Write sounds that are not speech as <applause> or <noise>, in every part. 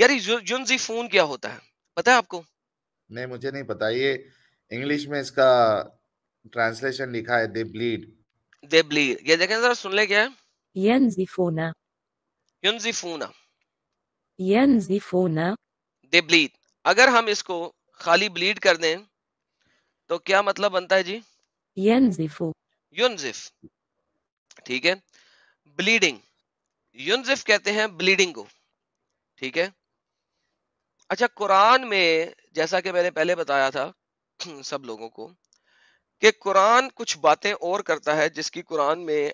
यार जुनजी फोन क्या होता है पता है आपको नहीं मुझे नहीं पता ये इंग्लिश में इसका ट्रांसलेशन लिखा है दे ब्लीड दे ब्लीड ये देखें जरा सुन ले क्या है यंजीफोना यंजीफोना यंजीफोना दे ब्लीड अगर हम इसको खाली ब्लीड कर दें तो क्या मतलब बनता है जी यंजीफो यूनजिफ ठीक है ब्लीडिंग यूनजिफ कहते हैं ब्लीडिंग को ठीक है अच्छा कुरान में जैसा कि मैंने पहले बताया था <clears throat> सब लोगों को कि कुरान कुछ बातें और करता है जिसकी कुरान में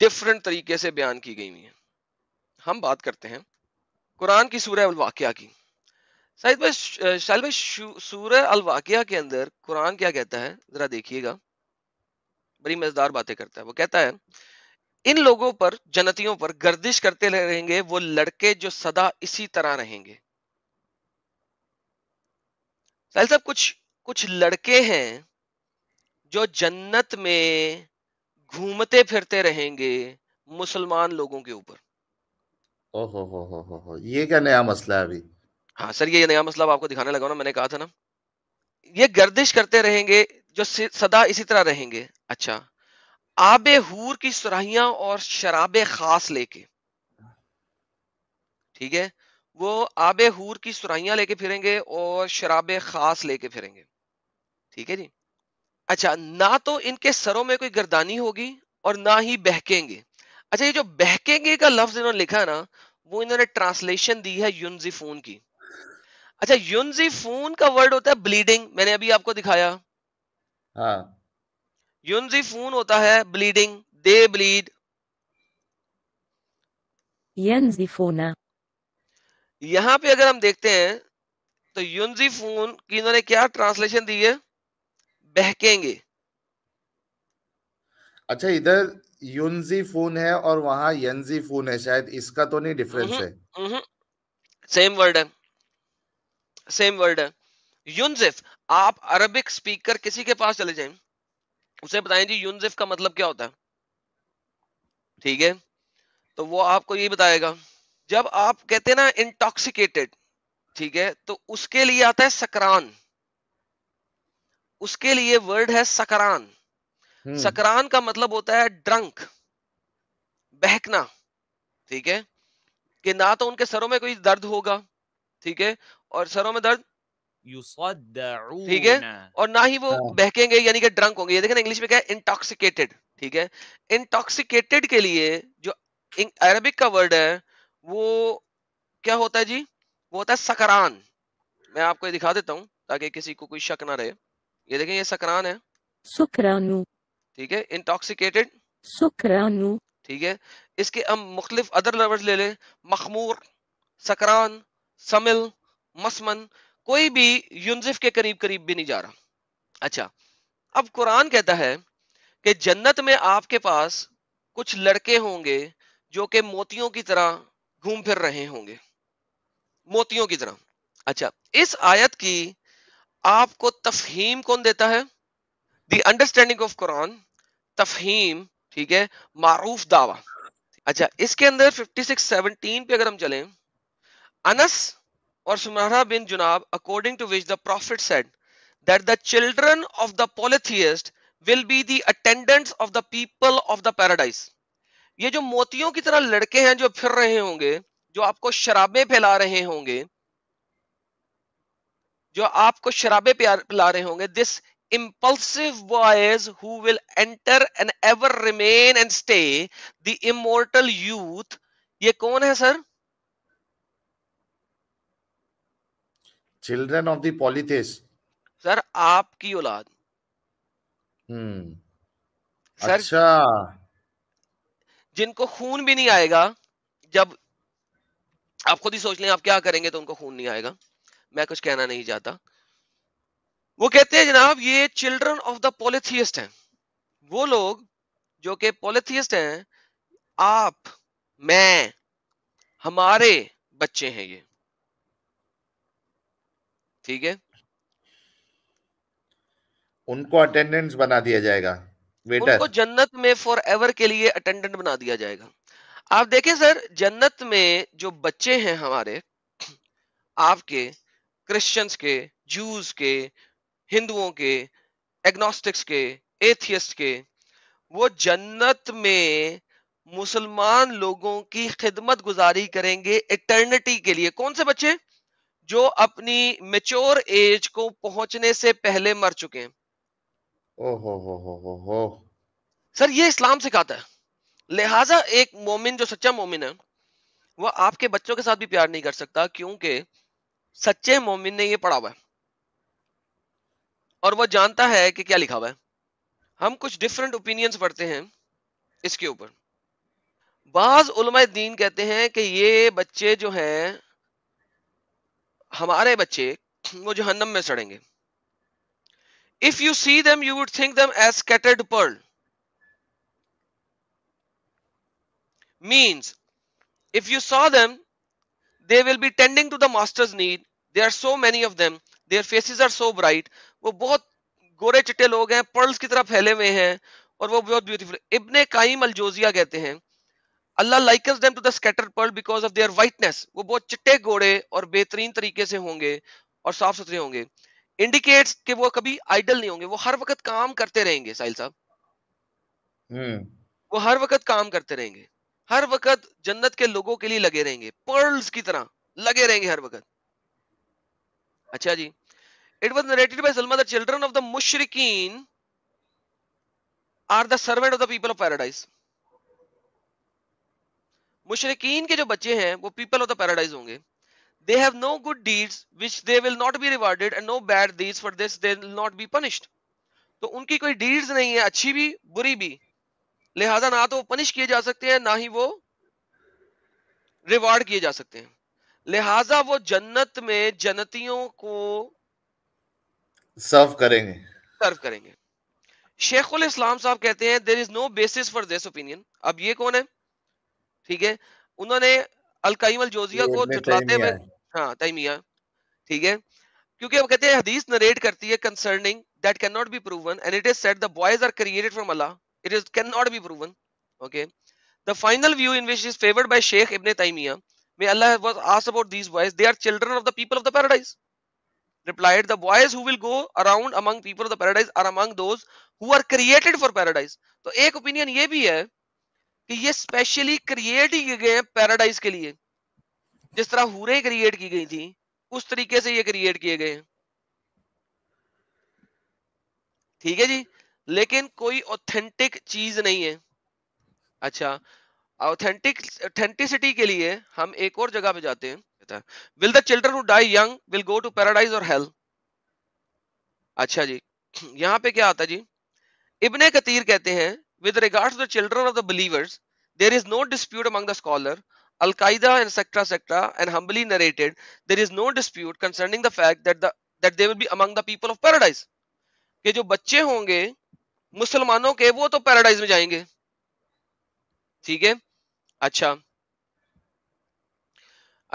डिफरेंट तरीके से बयान की गई हुई है हम बात करते हैं कुरान की सूर्य अलवाकिया की शाहिद भाई भाई सूर्य अलवाकिया के अंदर कुरान क्या कहता है जरा देखिएगा बड़ी मजेदार बातें करता है वो कहता है इन लोगों पर जनतियों पर गर्दिश करते रहेंगे वो लड़के जो सदा इसी तरह रहेंगे फैल साहब कुछ कुछ लड़के हैं जो जन्नत में घूमते फिरते रहेंगे मुसलमान लोगों के ऊपर ये क्या नया मसला है अभी हाँ सर ये नया मसला आपको दिखाने लगा ना मैंने कहा था ना ये गर्दिश करते रहेंगे जो सदा इसी तरह रहेंगे अच्छा आबे हूर की सुराहिया और शराब खास लेके ठीक है वो आबे हूर की सुराइया लेके फिरेंगे और शराब खास लेके फिरेंगे ठीक है जी अच्छा ना तो इनके सरों में कोई गर्दानी होगी और ना ही बहकेंगे अच्छा ये जो बहकेंगे का लफ्ज इन्होंने लिखा ना वो इन्होंने ट्रांसलेशन दी है यूनजीफून की अच्छा यूनजीफून का वर्ड होता है ब्लीडिंग मैंने अभी आपको दिखाया हाँ फून होता है ब्लीडिंग दे ब्लीड यंजीफोना यहां पे अगर हम देखते हैं तो यूनजी फोन की इन्होंने क्या ट्रांसलेशन दी है बहकेंगे अच्छा इधर यूनजी फोन है और वहां यंजी फोन है शायद इसका तो नहीं डिफरेंस हम्म, है सेम हम्म, वर्ड है सेम वर्ड है यूनजिफ आप अरबिक स्पीकर किसी के पास चले जाए उसे बताएं जी यूनजिफ का मतलब क्या होता है ठीक है तो वो आपको ये बताएगा जब आप कहते हैं ना इंटॉक्सिकेटेड ठीक है तो उसके लिए आता है सकरान उसके लिए वर्ड है सकरान हम्म। सकरान का मतलब होता है ड्रंक बहकना ठीक है कि ना तो उनके सरों में कोई दर्द होगा ठीक है और सरों में दर्द ठीक है और ना ही वो हाँ। बहकेंगे यानी कि ड्रंक होंगे ये देखें इंग्लिश में क्या है इंटॉक्सिकेटेड ठीक है इंटॉक्सिकेटेड के लिए जो अरेबिक का वर्ड है वो क्या होता है जी वो होता है सकरान मैं आपको दिखा देता हूँ ताकि किसी को कोई शक ना रहे ये देखें ये सकरान है सुकरानू ठीक है इंटॉक्सिकेटेड सुकरानू ठीक है इसके हम मुख्तलिफ अदर लवर्स ले लें मखमूर सकरान समिल मसमन कोई भी यूनजिफ के करीब करीब भी नहीं जा रहा अच्छा अब कुरान कहता है कि जन्नत में आपके पास कुछ लड़के होंगे जो कि मोतियों की तरह घूम फिर रहे होंगे मोतियों की तरह अच्छा इस आयत की आपको तफहीम कौन देता है the understanding of Quran Tafheem ठीक है मारूफ दावा अच्छा इसके अंदर 5617 पे अगर हम चलें अनस और Samura bin Jundab according to which the prophet said that the children of the polytheist will be the attendants of the people of the paradise ये जो मोतियों की तरह लड़के हैं जो फिर रहे होंगे जो आपको शराबे फैला रहे होंगे जो आपको शराबे पिला रहे होंगे this impulsive boys who will enter and ever remain and stay the immortal youth ये कौन है sir children of the sir आपकी औलाद हम्म अच्छा जिनको खून भी नहीं आएगा जब आप खुद ही सोच लें आप क्या करेंगे तो उनको खून नहीं आएगा मैं कुछ कहना नहीं चाहता वो कहते हैं जनाब ये चिल्ड्रन ऑफ द पोलिथियस्ट हैं वो लोग जो कि पोलिथियस्ट हैं आप मैं हमारे बच्चे हैं ये ठीक है उनको अटेंडेंस बना दिया जाएगा उनको जन्नत में फॉर एवर के लिए अटेंडेंट बना दिया जाएगा आप देखें सर जन्नत में जो बच्चे हैं हमारे आपके क्रिश्चियंस के जूस के हिंदुओं के एग्नोस्टिक्स के एथियस्ट के वो जन्नत में मुसलमान लोगों की खिदमत गुजारी करेंगे इटर्निटी के लिए कौन से बच्चे जो अपनी मेच्योर एज को पहुंचने से पहले मर चुके हैं सर ये इस्लाम सिखाता है लिहाजा एक मोमिन जो सच्चा मोमिन है वह आपके बच्चों के साथ भी प्यार नहीं कर सकता क्योंकि सच्चे मोमिन ने यह पढ़ा हुआ है और वह जानता है कि क्या लिखा हुआ है हम कुछ डिफरेंट ओपिनियंस पढ़ते हैं इसके ऊपर बाज उलमा दीन कहते हैं कि ये बच्चे जो हैं हमारे बच्चे वो जो जहन्नम में सड़ेंगे if you see them you would think them as scattered pearl means if you saw them they will be tending to the master's need there are so many of them their faces are so bright wo bahut gore chitte log hain pearls ki tarah phele hue hain aur wo bahut beautiful ibn qayyim al jawziya kehte hain allah likens them to the scattered pearl because of their whiteness wo bahut chitte gore aur behtareen tarike se honge aur saaf sutre honge indicates के वो कभी idol नहीं होंगे वो हर वक्त काम करते रहेंगे साहिल साहब हम्म। वो हर वक्त काम करते रहेंगे हर वक्त जन्नत के लोगों के लिए लगे रहेंगे पर्ल्स की तरह लगे रहेंगे हर वक्त अच्छा जी it was narrated by Salma the of the मुशरकिन are the servant of the people of paradise मुशरकिन के जो बच्चे हैं वो पीपल ऑफ द पैराडाइज होंगे they have no good deeds which they will not be rewarded and no bad deeds for this they will not be punished तो उनकी कोई डीड्स नहीं है अच्छी भी बुरी भी लिहाजा ना तो पनिश किए जा सकते हैं ना ही वो रिवॉर्ड किए जा सकते हैं लिहाजा वो जन्नत में जन्नतियों को सर्व करेंगे सर्व करेंगे शेखुल इस्लाम साहब कहते हैं there is no basis for this opinion अब ये कौन है ठीक है उन्होंने अलकाइम अल जोजिया को जुटलाते हुए हाँ तयमिया ठीक है क्योंकि हम कहते हैं हदीस नरेट करती है concerning that can not be proven and it is said the boys are created from Allah it is cannot be proven okay the final view in which is favored by sheikh ibn taymiyyah may allah was asked about these boys they are children of the people of the paradise replied the boys who will go around among people of the paradise are among those who are created for paradise to ek opinion ye bhi hai ki ye specially create kiye gaye hain paradise ke liye जिस तरह हूरें create की गई थी उस तरीके से ये create किए गए ठीक है जी लेकिन कोई ऑथेंटिक चीज नहीं है अच्छा ऑथेंटिक ऑथेंटिसिटी के लिए हम एक और जगह पे जाते हैं will the children who die young will go to paradise और हेल अच्छा जी यहाँ पे क्या आता जी इब्ने कतीर कहते हैं with regards to the children of the believers there is no dispute among the scholar Al Qaeda, etc., etc., and humbly narrated, there is no dispute concerning the fact that the that they will be among the people of paradise. कि जो बच्चे होंगे मुसलमानों के वो तो paradise में जाएंगे ठीक है अच्छा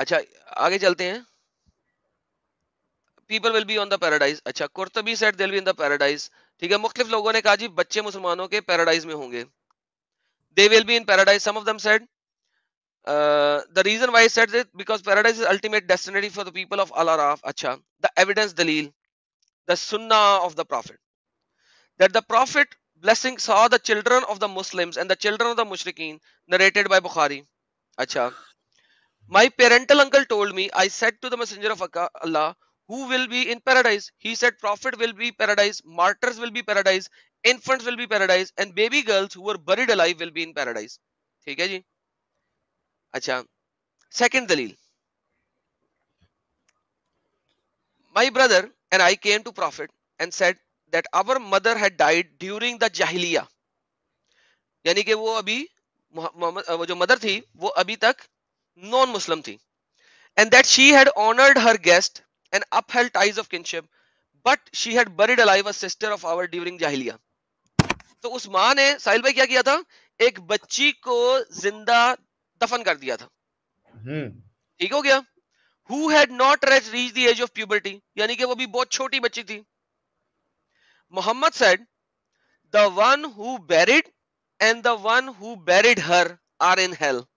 अच्छा आगे चलते हैं people will be on the paradise अच्छा Qurtubi said they'll be in the paradise ठीक है मुख्तलिफ लोगों ने कहा जी बच्चे मुसलमानों के पैराडाइज में होंगे they will be in paradise some of them said Uh, the reason why I said it because paradise is ultimate destiny for the people of Al-Araf. Acha, the evidence dalil, the sunnah of the Prophet, that the Prophet blessing saw the children of the Muslims and the children of the Mushrikeen, narrated by Bukhari. Acha, my parental uncle told me. I said to the Messenger of Allah, who will be in paradise? He said, Prophet will be paradise, martyrs will be paradise, infants will be paradise, and baby girls who were buried alive will be in paradise. Okay, ji. अच्छा second दलील my brother and i came to prophet and said that our mother had died during the jahiliya यानी कि वो अभी वो जो mother थी वो अभी तक नॉन मुस्लिम थी and that she had honoured her guest and upheld ties of kinship but she had buried alive a of our during जाहिलिया तो उस माँ ने साहिल भाई क्या किया था एक बच्ची को जिंदा दफन कर दिया था हम्म। ठीक हो गया who had not reach the age of puberty यानी कि वो भी बहुत छोटी बच्ची थी Muhammad said the one who buried and the one who buried her are in hell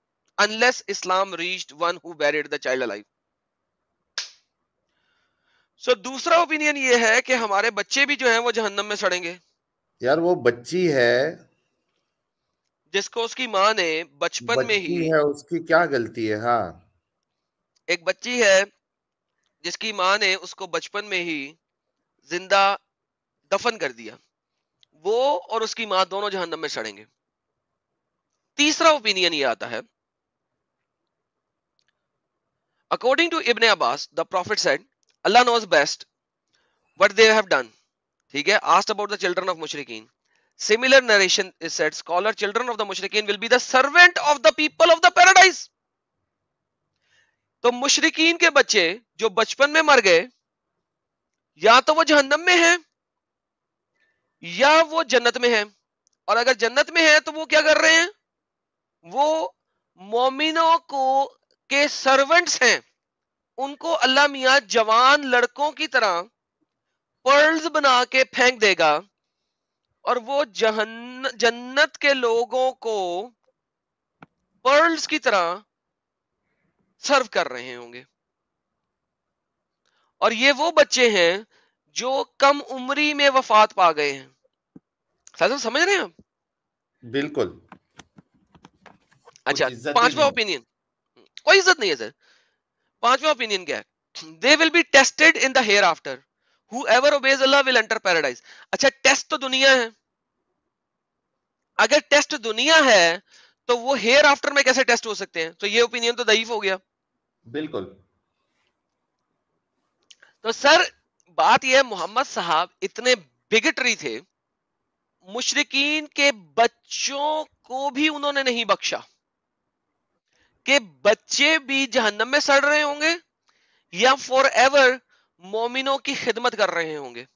unless Islam reached one who buried the child alive. So दूसरा opinion ये है कि हमारे बच्चे भी जो है वो जहन्नम में सड़ेंगे यार वो बच्ची है जिसको उसकी माँ ने बचपन में ही है उसकी क्या गलती है हाँ एक बच्ची है जिसकी माँ ने उसको बचपन में ही जिंदा दफन कर दिया वो और उसकी माँ दोनों जहन्नम में सड़ेंगे तीसरा ओपिनियन ये आता है according to Ibn Abbas the prophet said Allah knows best what they done ठीक है asked about the children of मुशरकिन Similar narration is said, scholar children of the mushrikin will be the servant of the people of the paradise. तो मुशरकिन के बच्चे जो बचपन में मर गए या तो वो जहन्नम में है या वो जन्नत में है और अगर जन्नत में है तो वो क्या कर रहे हैं वो मोमिनों को के सर्वेंट्स हैं उनको अल्लाह मियाँ जवान लड़कों की तरह पर्ल्स बना के फेंक देगा और वो जहन जन्नत के लोगों को पर्ल्स की तरह सर्व कर रहे होंगे और ये वो बच्चे हैं जो कम उम्री में वफात पा गए हैं साहब समझ रहे हैं आप बिल्कुल अच्छा पांचवा ओपिनियन कोई इज्जत नहीं है सर पांचवा ओपिनियन क्या है they will be tested in the hereafter whoever obeys Allah will enter paradise अच्छा टेस्ट तो दुनिया है अगर टेस्ट दुनिया है तो वो हेयर आफ्टर में कैसे टेस्ट हो सकते हैं तो ये ओपिनियन तो दईफ हो गया बिल्कुल तो सर बात यह मोहम्मद साहब इतने बिगटरी थे मुशरकिन के बच्चों को भी उन्होंने नहीं बख्शा के बच्चे भी जहनम में सड़ रहे होंगे या फॉर एवर मोमिनों की खिदमत कर रहे होंगे